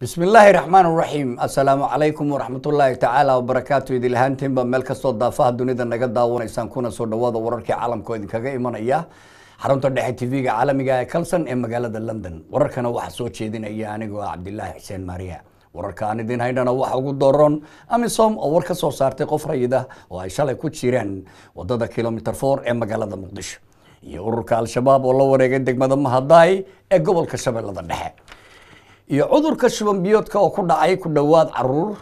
bismi illaahi raxmaan raxiim assalaamu calaykum waraxmatullaahi tacaala wabarakaatu idilahaantiinba meel kastoo daafaha dunida naga daawanaysaan kuna soo dhawaada wararkii caalamkoo idinkaga imanaya xarunta dhexe t v ga caalamiga ee kalson ee magaalada london wararkana waxaa soo jeedinaya anigoo ah cabdilaahi xuseen maariya wararka aan idin haynana waxa ugu dooron amisom oo war ka soo saartay qof rayida oo ay shalay ku jiraan wadada kilomiter for ee magaalada muqdisho iyo ururka al-shabaab oo la wareegay degmada mahadaay ee gobolka shabeellada dhexe iyo cudurka shubanbiyoodka oo ku dhacay ku dhowaad caruur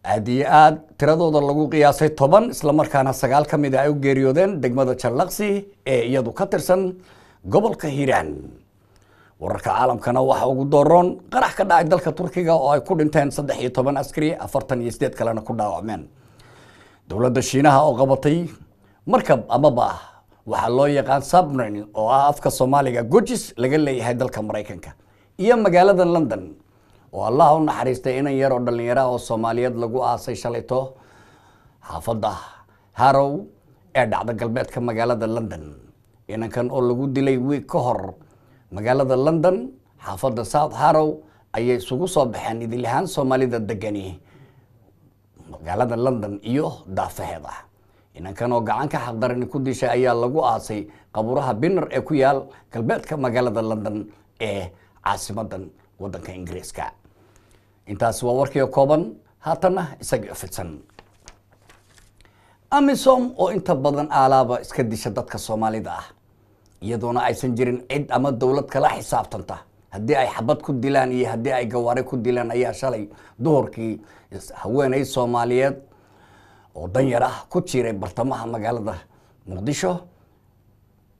aada iyo aada tiradooda lagu qiyaasay toban islamarkaana sagaal ka mid a ah ay u geeriyoodeen degmada jallaqsi ee iyadu ka tirsan gobolka hiiraan wararka caalamkana waxa ugu dooroon qarax ka dhacay dalka turkiga oo ay ku dhinteen saddex iyo toban askari afartan iyo sideed kalena ku dhaawacmeen dowladda shiinaha oo qabatay markab amaba ah, waxaa loo yaqaan submarine oo ah afka soomaaliga gojis laga leeyahay dalka maraykanka iyo magaalada london oo allah u naxariistay inan yaroo oo oo soomaaliyeed lagu aasay shalayto xaafadda harrow ee dhacda galbeedka magaalada london inankan oo lagu dilay wiig ka hor magaalada london xaafadda south harrow ayay isugu soo baxeen idil ahaan soomaalida degani magaalada london iyo daafaheeda inankan oo gacan ka xaqdarani ku dishay ayaa lagu aasay qabuuraha binner ee ku yaal galbeedka magaalada london ee caasimadan wadanka ingiriiska intaas waa warkiio kooban haatanna isaga fidsan amisom oo inta badan aalaaba iska disha dadka soomaalida ah iyadoona aysan jirin cid ama dowlad kala xisaabtanta haddii ay xabad ku dilaan iyo haddii ay gawaare ku dilaan ayaa shalay duhurkii haweeney soomaaliyeed oo danyar ah ku jiiray bartamaha magaalada muqdisho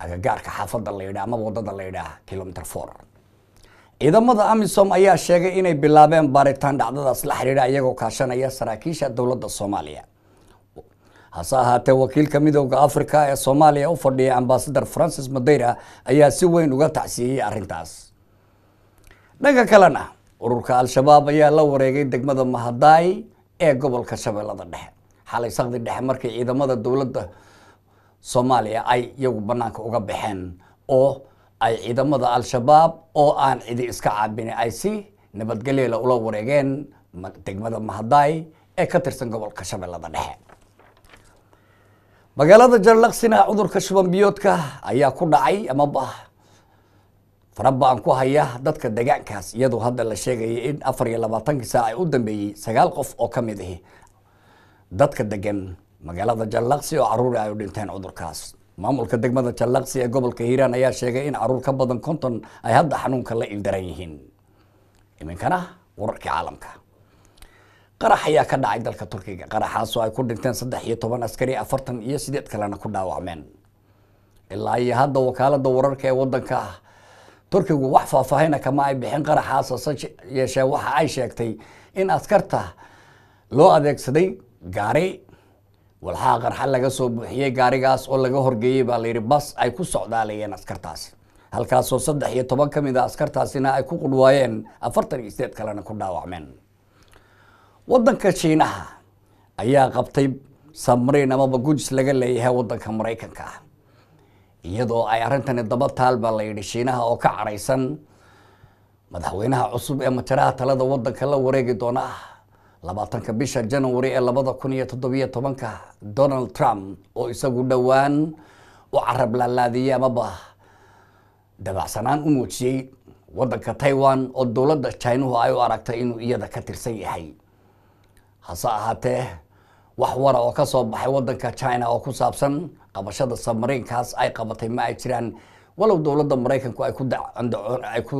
agagaarka xaafadda la yidhaah amaba wadada la yidhaah kilomitr for ciidamada amisom ayaa sheegay inay bilaabeen baaritaan dhacdadaas la xidhiidha iyagoo kaashanaya saraakiisha dowladda soomaaliya hase ahaatee wakiilka midooda africa ee soomaaliya u fadhiya ambasador francis madeira ayaa si weyn uga tacsiyeyey arintaas dhanka kalena ururka al-shabaab ayaa la wareegay degmada mahadaay ee gobolka shabeellada dhexe xalay sakdi dhexe markii ciidamada dowladda soomaaliya ay iyagu banaanka uga baxeen oo ay ciidamada al-shabaab oo aan cidi iska caabin ay si nabadgelyeela ula wareegeen degmada mahadaay ee ka tirsan gobolka shabeellada dhexe magaalada jarlaksina cudurka shubanbiyoodka ayaa ku dhacay amaba fara farabaan ku haya dadka degaankaas iyadoo hadda la sheegaya in afar iyo labaatankii saa ay u dambeeyey sagaal qof oo ka mid ahi dadka degan magaalada jarlaksi oo caruuri ay u dhinteen cudurkaas maamulka degmada jallaqsi ee gobolka hiiraan ayaa sheegay in caruur ka badan konton ay hadda xanuunka la ildaran yihiin iminkana wararkii caalamka qarax ayaa ka dhacay dalka turkiga qaraxaasoo ay ku dhinteen saddex iyo toban askari afartan iyo sideed kalena ku dhaawacmeen ilaa iyo hadda wakaalada wararka ee wadanka ah turkigu wax faahfaahina kama ay bixin qaraxaas se yeeshee waxa ay sheegtay in askarta loo adeegsaday gaari walxaa qarxa laga soo buuxiyey gaarigaas oo laga horgeeyey baa layidhi bas ay ku socdaalayeen askartaasi halkaasoo saddex iyo toban ka mid a ah askartaasina ay ku qudhwaayeen afartan iyo isteed kalena ku dhaawacmeen waddanka shiinaha ayaa qabtay samriin amaba gujis laga leeyahay wadanka maraykanka ah iyadoo ay arrintani daba taal baa layidhi shiinaha oo ka caraysan madaxweynaha cusub ee matiraha talada wadanka la wareegi doona ah labaatanka bisha january ee labada kun iyo toddobiyo tobanka donald trump oo isagu dhowaan u carab laalaadiyey amaba dabacsanaan u muujiyey waddanka taiwan oo dowladda chinuhu ay u aragtay inuu iyada ka tirsan yahay hase ahaatee wax wara oo ka soo baxay waddanka china oo ku saabsan qabashada samariinkaas ay qabatay ma ay jiraan walow dowladda maraykanku ay ku ay ku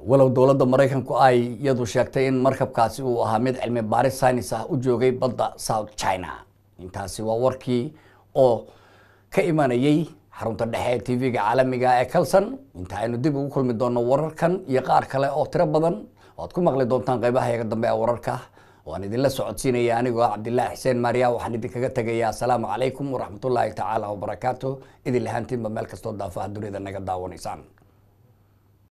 walow dowladda maraykanku ay iyadu sheegtay in markabkaasi uu ahaa mid cilmi baaris synis ah u joogay badda south china intaasi waa warkii oo ka imanayey xarunta dhexe ee t v ga caalamiga ah ee calson inta aynu dib ugu kulmi doonno wararkan iyo qaar kale oo tiro badan oad ku maqli doontaan qaybaha iga dambe ee wararka waan idinla socodsiinaya anigoo ah cabdilaahi xuseen maariya waxaan idinkaga tegaya asalaamu calaykum waraxmatullaahi tacaala wabarakaatu idin lahaantiinba meel kastoo daafaha dunida naga daawanaysaan